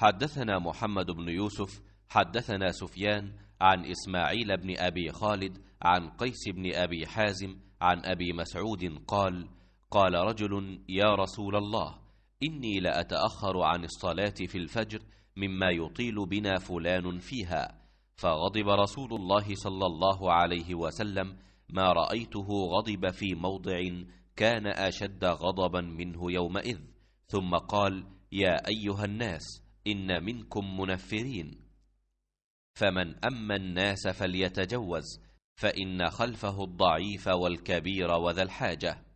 حدثنا محمد بن يوسف حدثنا سفيان عن إسماعيل بن أبي خالد عن قيس بن أبي حازم عن أبي مسعود قال قال رجل يا رسول الله إني لأتأخر عن الصلاة في الفجر مما يطيل بنا فلان فيها فغضب رسول الله صلى الله عليه وسلم ما رأيته غضب في موضع كان أشد غضبا منه يومئذ ثم قال يا أيها الناس إن منكم منفرين فمن أما الناس فليتجوز فإن خلفه الضعيف والكبير وذا الحاجة